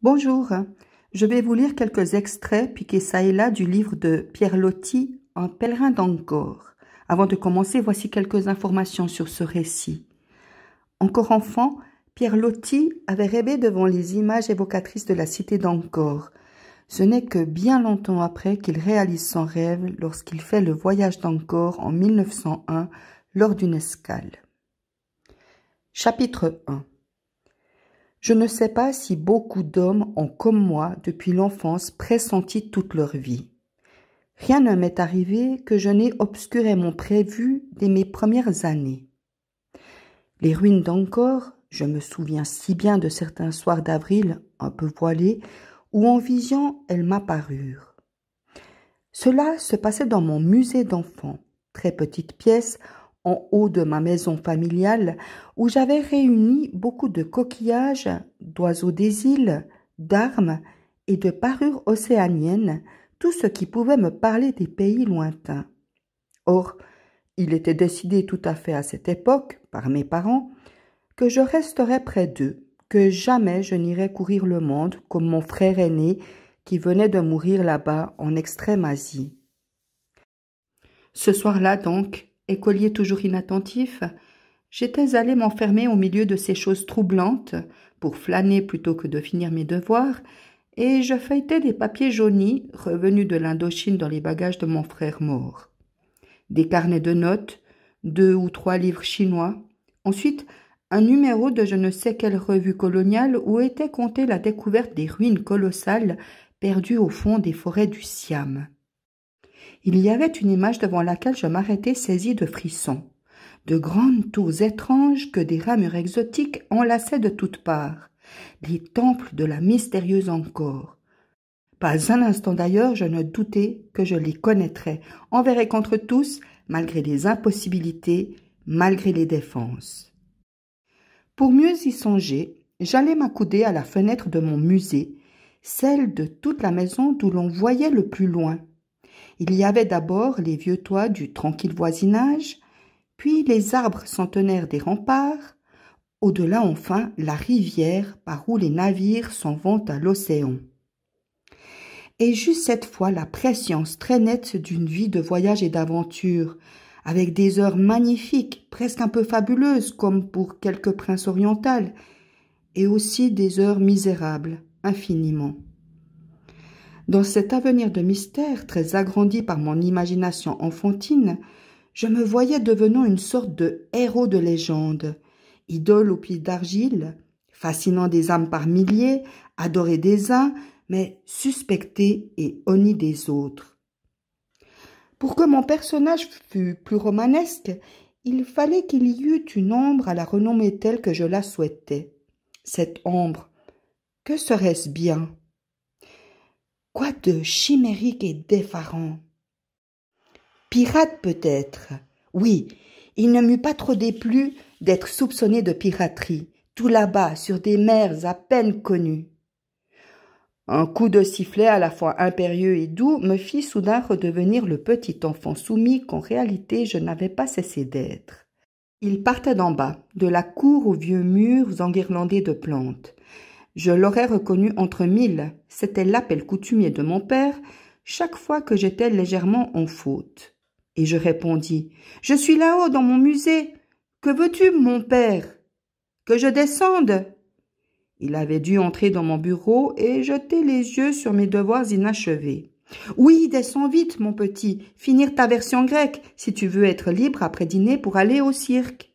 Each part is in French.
Bonjour, je vais vous lire quelques extraits piqués ça et là du livre de Pierre Loti, Un pèlerin d'Angkor. Avant de commencer, voici quelques informations sur ce récit. Encore enfant, Pierre Loti avait rêvé devant les images évocatrices de la cité d'Angkor. Ce n'est que bien longtemps après qu'il réalise son rêve lorsqu'il fait le voyage d'Angkor en 1901 lors d'une escale. Chapitre 1 je ne sais pas si beaucoup d'hommes ont, comme moi, depuis l'enfance, pressenti toute leur vie. Rien ne m'est arrivé que je n'ai obscurément prévu dès mes premières années. Les ruines d'encore, je me souviens si bien de certains soirs d'avril, un peu voilés, où en vision elles m'apparurent. Cela se passait dans mon musée d'enfants, très petite pièce en haut de ma maison familiale où j'avais réuni beaucoup de coquillages, d'oiseaux des îles, d'armes et de parures océaniennes, tout ce qui pouvait me parler des pays lointains. Or, il était décidé tout à fait à cette époque, par mes parents, que je resterais près d'eux, que jamais je n'irais courir le monde comme mon frère aîné qui venait de mourir là-bas en extrême Asie. Ce soir-là donc, Écolier toujours inattentif, j'étais allé m'enfermer au milieu de ces choses troublantes, pour flâner plutôt que de finir mes devoirs, et je feuilletais des papiers jaunis revenus de l'Indochine dans les bagages de mon frère mort. Des carnets de notes, deux ou trois livres chinois, ensuite un numéro de je ne sais quelle revue coloniale où était comptée la découverte des ruines colossales perdues au fond des forêts du Siam. Il y avait une image devant laquelle je m'arrêtai saisi de frissons. De grandes tours étranges que des ramures exotiques enlaçaient de toutes parts. Des temples de la mystérieuse encore. Pas un instant d'ailleurs je ne doutais que je les connaîtrais, envers contre tous, malgré les impossibilités, malgré les défenses. Pour mieux y songer, j'allais m'accouder à la fenêtre de mon musée, celle de toute la maison d'où l'on voyait le plus loin, il y avait d'abord les vieux toits du tranquille voisinage, puis les arbres centenaires des remparts, au-delà enfin la rivière par où les navires s'en vont à l'océan. Et juste cette fois la prescience très nette d'une vie de voyage et d'aventure, avec des heures magnifiques, presque un peu fabuleuses comme pour quelque prince oriental, et aussi des heures misérables, infiniment. Dans cet avenir de mystère, très agrandi par mon imagination enfantine, je me voyais devenant une sorte de héros de légende, idole au pied d'argile, fascinant des âmes par milliers, adoré des uns, mais suspecté et honni des autres. Pour que mon personnage fût plus romanesque, il fallait qu'il y eût une ombre à la renommée telle que je la souhaitais. Cette ombre, que serait-ce bien Quoi de chimérique et d'effarant Pirate peut-être. Oui, il ne m'eût pas trop déplu d'être soupçonné de piraterie, tout là-bas, sur des mers à peine connues. Un coup de sifflet à la fois impérieux et doux me fit soudain redevenir le petit enfant soumis qu'en réalité je n'avais pas cessé d'être. Il partait d'en bas, de la cour aux vieux murs enguirlandés de plantes. Je l'aurais reconnu entre mille. C'était l'appel coutumier de mon père chaque fois que j'étais légèrement en faute. Et je répondis Je suis là-haut dans mon musée. Que veux-tu, mon père Que je descende Il avait dû entrer dans mon bureau et jeter les yeux sur mes devoirs inachevés. Oui, descends vite, mon petit, finir ta version grecque, si tu veux être libre après dîner pour aller au cirque.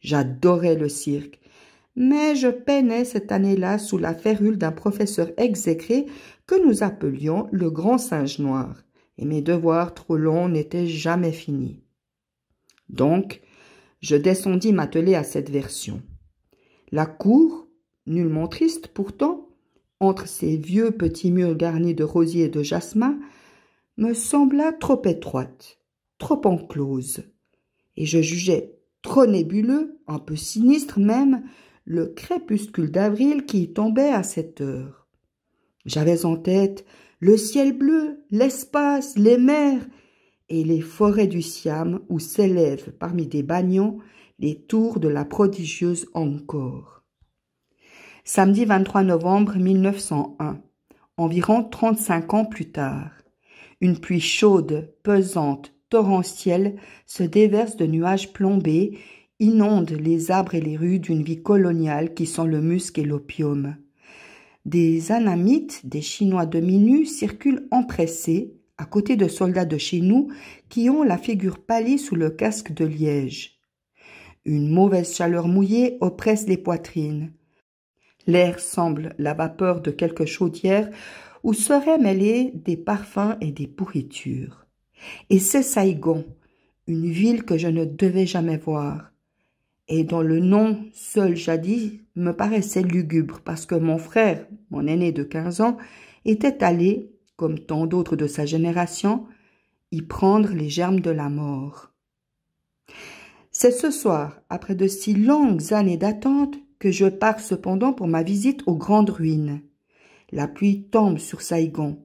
J'adorais le cirque mais je peinais cette année-là sous la férule d'un professeur exécré que nous appelions le grand singe noir, et mes devoirs trop longs n'étaient jamais finis. Donc, je descendis m'atteler à cette version. La cour, nullement triste pourtant, entre ces vieux petits murs garnis de rosiers et de jasmin, me sembla trop étroite, trop enclose, et je jugeais trop nébuleux, un peu sinistre même, le crépuscule d'avril qui tombait à cette heure. J'avais en tête le ciel bleu, l'espace, les mers et les forêts du Siam où s'élèvent parmi des bagnons les tours de la prodigieuse Angkor. Samedi 23 novembre 1901, environ 35 ans plus tard, une pluie chaude, pesante, torrentielle se déverse de nuages plombés inonde les arbres et les rues d'une vie coloniale qui sont le musc et l'opium. Des anamites, des Chinois demi-nus, circulent empressés, à côté de soldats de chez nous qui ont la figure pâlie sous le casque de liège. Une mauvaise chaleur mouillée oppresse les poitrines. L'air semble la vapeur de quelque chaudière où seraient mêlés des parfums et des pourritures. Et c'est Saigon, une ville que je ne devais jamais voir, et dont le nom seul jadis me paraissait lugubre parce que mon frère, mon aîné de quinze ans, était allé, comme tant d'autres de sa génération, y prendre les germes de la mort. C'est ce soir, après de si longues années d'attente, que je pars cependant pour ma visite aux grandes ruines. La pluie tombe sur Saigon,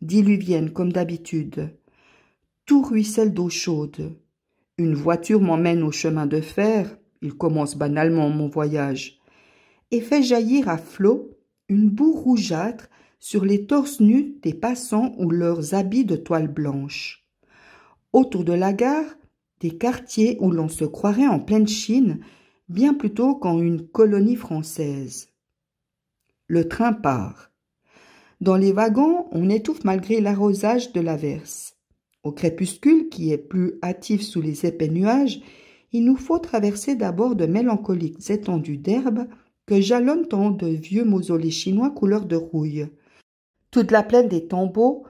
diluvienne comme d'habitude. Tout ruisselle d'eau chaude. Une voiture m'emmène au chemin de fer, il commence banalement mon voyage, et fait jaillir à flot une boue rougeâtre sur les torses nus des passants ou leurs habits de toile blanche. Autour de la gare, des quartiers où l'on se croirait en pleine Chine, bien plutôt qu'en une colonie française. Le train part. Dans les wagons, on étouffe malgré l'arrosage de l'averse. Au crépuscule, qui est plus hâtif sous les épais nuages, il nous faut traverser d'abord de mélancoliques étendues d'herbe que jalonnent tant de vieux mausolées chinois couleur de rouille. Toute la plaine des tombeaux,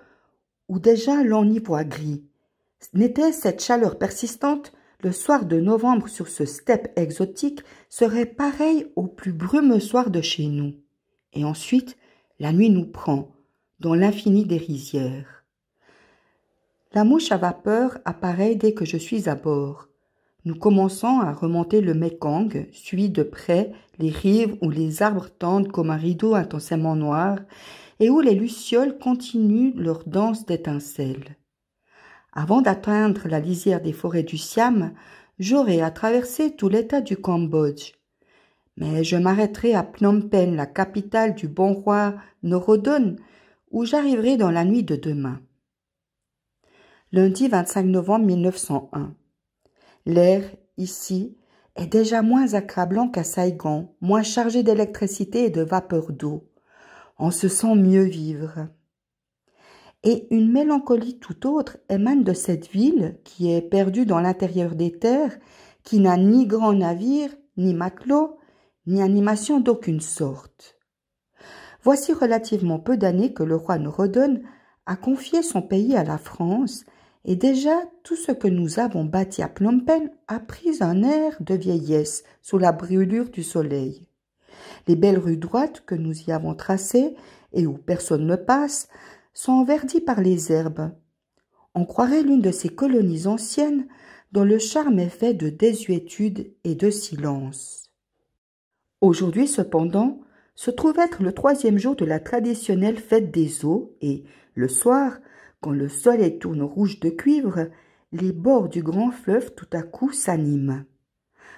où déjà l'on y voit gris. N'était cette chaleur persistante, le soir de novembre sur ce steppe exotique serait pareil au plus brumeux soir de chez nous. Et ensuite, la nuit nous prend, dans l'infini des rizières. La mouche à vapeur apparaît dès que je suis à bord. Nous commençons à remonter le Mekong, suit de près les rives où les arbres tendent comme un rideau intensément noir et où les lucioles continuent leur danse d'étincelles. Avant d'atteindre la lisière des forêts du Siam, j'aurai à traverser tout l'état du Cambodge. Mais je m'arrêterai à Phnom Penh, la capitale du bon roi Norodon, où j'arriverai dans la nuit de demain. Lundi 25 novembre 1901. L'air, ici, est déjà moins accablant qu'à Saigon, moins chargé d'électricité et de vapeur d'eau. On se sent mieux vivre. Et une mélancolie tout autre émane de cette ville qui est perdue dans l'intérieur des terres, qui n'a ni grand navire, ni matelot, ni animation d'aucune sorte. Voici relativement peu d'années que le roi redonne a confié son pays à la France et déjà, tout ce que nous avons bâti à Plompen a pris un air de vieillesse sous la brûlure du soleil. Les belles rues droites que nous y avons tracées et où personne ne passe sont enverdies par les herbes. On croirait l'une de ces colonies anciennes dont le charme est fait de désuétude et de silence. Aujourd'hui cependant, se trouve être le troisième jour de la traditionnelle fête des eaux et, le soir, quand le soleil tourne rouge de cuivre, les bords du grand fleuve tout à coup s'animent.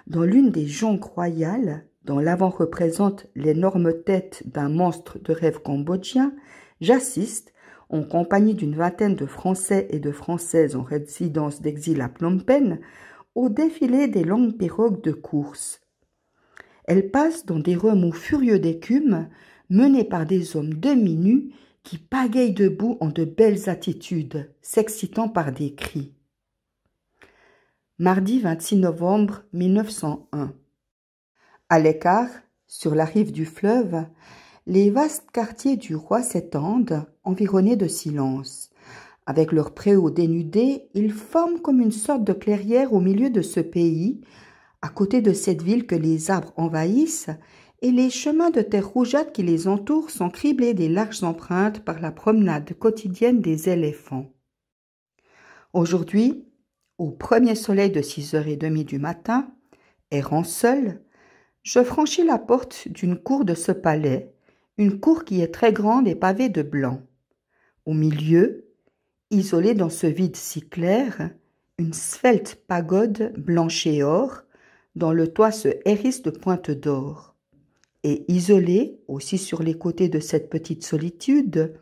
Dans l'une des jonques royales, dont l'avant représente l'énorme tête d'un monstre de rêve cambodgien, j'assiste, en compagnie d'une vingtaine de Français et de Françaises en résidence d'exil à Phnom Penh, au défilé des longues pirogues de course. Elles passent dans des remous furieux d'écume, menées par des hommes demi-nus qui pagaillent debout en de belles attitudes, s'excitant par des cris. Mardi 26 novembre 1901. À l'écart, sur la rive du fleuve, les vastes quartiers du roi s'étendent, environnés de silence. Avec leurs préaux dénudés, ils forment comme une sorte de clairière au milieu de ce pays, à côté de cette ville que les arbres envahissent et les chemins de terre rougeâtre qui les entourent sont criblés des larges empreintes par la promenade quotidienne des éléphants. Aujourd'hui, au premier soleil de 6h30 du matin, errant seul, je franchis la porte d'une cour de ce palais, une cour qui est très grande et pavée de blanc. Au milieu, isolée dans ce vide si clair, une svelte pagode blanche et or, dont le toit se hérisse de pointes d'or et isolé, aussi sur les côtés de cette petite solitude,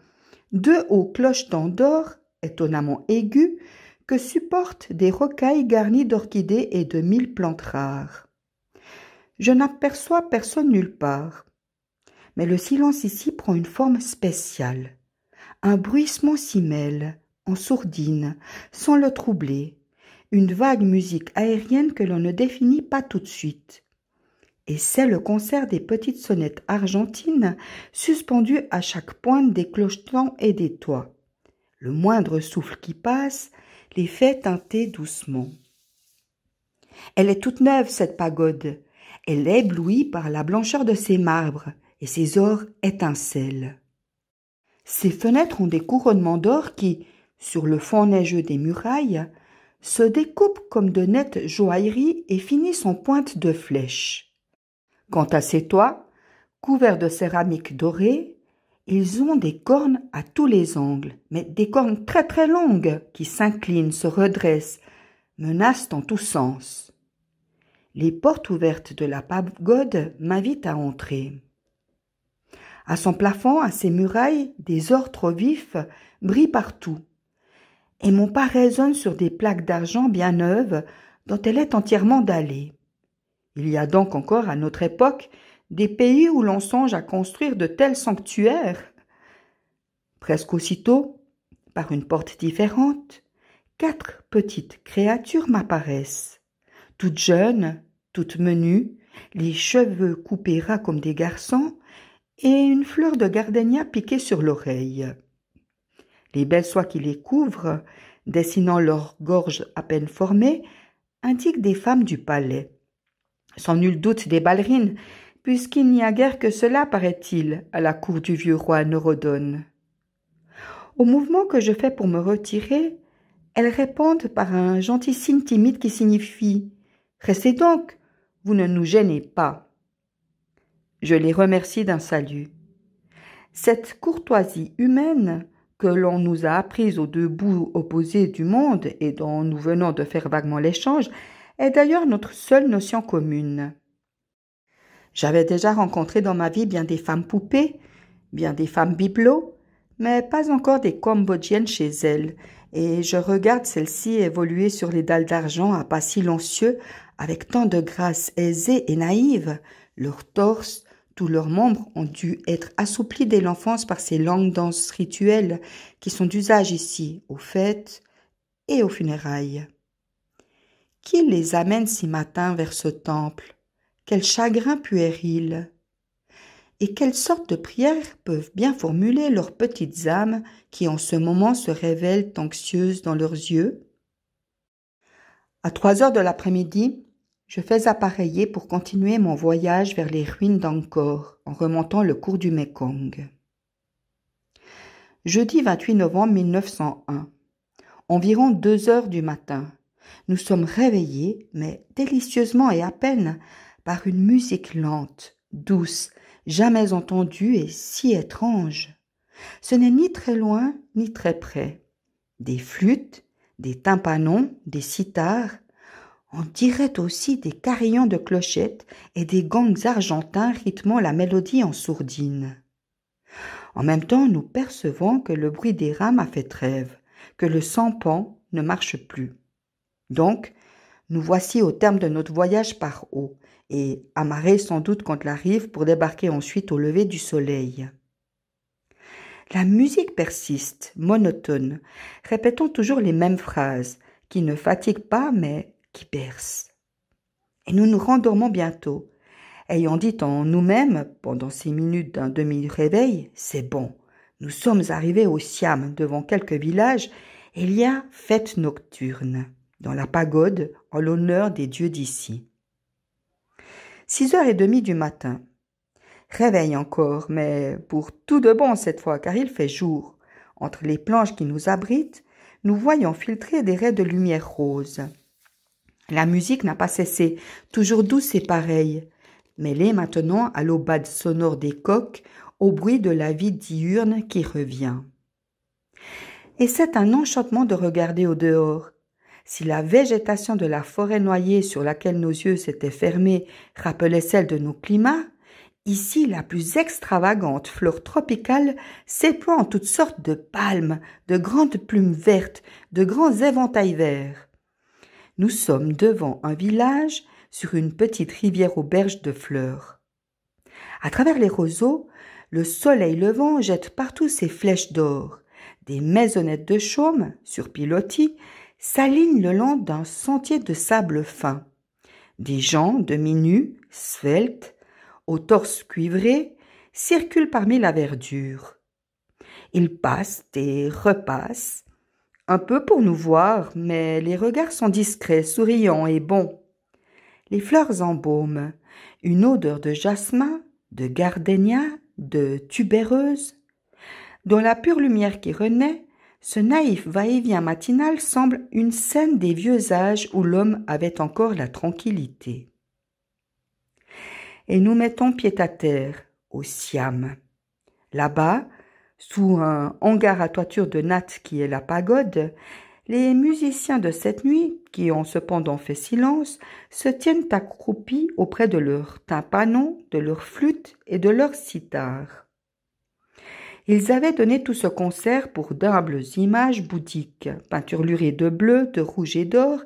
deux hauts cloches d'or, étonnamment aigus, que supportent des rocailles garnies d'orchidées et de mille plantes rares. Je n'aperçois personne nulle part. Mais le silence ici prend une forme spéciale. Un bruissement s'y mêle, en sourdine, sans le troubler, une vague musique aérienne que l'on ne définit pas tout de suite et c'est le concert des petites sonnettes argentines suspendues à chaque pointe des clochetons et des toits. Le moindre souffle qui passe les fait teinter doucement. Elle est toute neuve, cette pagode. Elle est éblouie par la blancheur de ses marbres et ses ors étincelles. Ses fenêtres ont des couronnements d'or qui, sur le fond neigeux des murailles, se découpent comme de nettes joailleries et finissent en pointe de flèches. Quant à ces toits, couverts de céramique dorée, ils ont des cornes à tous les angles, mais des cornes très très longues qui s'inclinent, se redressent, menacent en tous sens. Les portes ouvertes de la pagode m'invitent à entrer. À son plafond, à ses murailles, des ors trop vifs brillent partout, et mon pas résonne sur des plaques d'argent bien neuves dont elle est entièrement dallée. Il y a donc encore à notre époque des pays où l'on songe à construire de tels sanctuaires. Presque aussitôt, par une porte différente, quatre petites créatures m'apparaissent, toutes jeunes, toutes menues, les cheveux coupés ras comme des garçons, et une fleur de gardenia piquée sur l'oreille. Les belles soies qui les couvrent, dessinant leurs gorges à peine formées, indiquent des femmes du palais sans nul doute des ballerines, puisqu'il n'y a guère que cela, paraît-il, à la cour du vieux roi Norodone. Au mouvement que je fais pour me retirer, elles répondent par un gentil signe timide qui signifie Restez donc, vous ne nous gênez pas. Je les remercie d'un salut. Cette courtoisie humaine que l'on nous a apprise aux deux bouts opposés du monde et dont nous venons de faire vaguement l'échange est d'ailleurs notre seule notion commune. J'avais déjà rencontré dans ma vie bien des femmes poupées, bien des femmes bibelots, mais pas encore des cambodgiennes chez elles, et je regarde celles-ci évoluer sur les dalles d'argent à pas silencieux, avec tant de grâce aisée et naïve. Leurs torses, tous leurs membres ont dû être assouplis dès l'enfance par ces longues danses rituelles qui sont d'usage ici, aux fêtes et aux funérailles qui les amène si matin vers ce temple Quel chagrin puéril Et quelle sorte de prières peuvent bien formuler leurs petites âmes qui en ce moment se révèlent anxieuses dans leurs yeux À trois heures de l'après-midi, je fais appareiller pour continuer mon voyage vers les ruines d'Angkor en remontant le cours du Mekong. Jeudi 28 novembre 1901, environ deux heures du matin nous sommes réveillés, mais délicieusement et à peine, par une musique lente, douce, jamais entendue et si étrange. Ce n'est ni très loin ni très près. Des flûtes, des tympanons, des sitars, on dirait aussi des carillons de clochettes et des gangs argentins rythmant la mélodie en sourdine. En même temps, nous percevons que le bruit des rames a fait trêve, que le sampan ne marche plus. Donc, nous voici au terme de notre voyage par eau, et amarrés sans doute contre la rive pour débarquer ensuite au lever du soleil. La musique persiste, monotone, répétant toujours les mêmes phrases, qui ne fatiguent pas mais qui percent. Et nous nous rendormons bientôt, ayant dit en nous-mêmes, pendant ces minutes d'un demi-réveil, c'est bon, nous sommes arrivés au Siam, devant quelques villages, et il y a fête nocturne dans la pagode en l'honneur des dieux d'ici. Six heures et demie du matin. Réveil encore, mais pour tout de bon cette fois, car il fait jour. Entre les planches qui nous abritent, nous voyons filtrer des raies de lumière rose. La musique n'a pas cessé, toujours douce et pareille, mêlée maintenant à l'aubade sonore des coques, au bruit de la vie diurne qui revient. Et c'est un enchantement de regarder au dehors, si la végétation de la forêt noyée sur laquelle nos yeux s'étaient fermés rappelait celle de nos climats, ici la plus extravagante fleur tropicale s'éploie en toutes sortes de palmes, de grandes plumes vertes, de grands éventails verts. Nous sommes devant un village sur une petite rivière aux berges de fleurs. À travers les roseaux, le soleil levant jette partout ses flèches d'or. Des maisonnettes de chaume, sur pilotis, s'alignent le long d'un sentier de sable fin. Des gens demi-nus, sveltes, aux torse cuivré, circulent parmi la verdure. Ils passent et repassent, un peu pour nous voir, mais les regards sont discrets, souriants et bons. Les fleurs embaument, une odeur de jasmin, de gardénia, de tubéreuse, dont la pure lumière qui renaît ce naïf va-et-vient matinal semble une scène des vieux âges où l'homme avait encore la tranquillité. Et nous mettons pied à terre, au Siam. Là-bas, sous un hangar à toiture de natte qui est la pagode, les musiciens de cette nuit, qui ont cependant fait silence, se tiennent accroupis auprès de leurs tympanons, de leurs flûtes et de leurs sitars. Ils avaient donné tout ce concert pour d'humbles images bouddhiques, lurées de bleu, de rouge et d'or,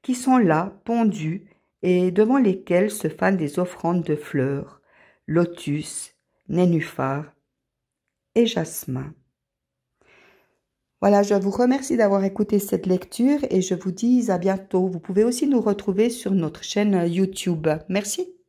qui sont là, pendues, et devant lesquelles se fanent des offrandes de fleurs, lotus, nénuphars et jasmin. Voilà, je vous remercie d'avoir écouté cette lecture et je vous dis à bientôt. Vous pouvez aussi nous retrouver sur notre chaîne YouTube. Merci.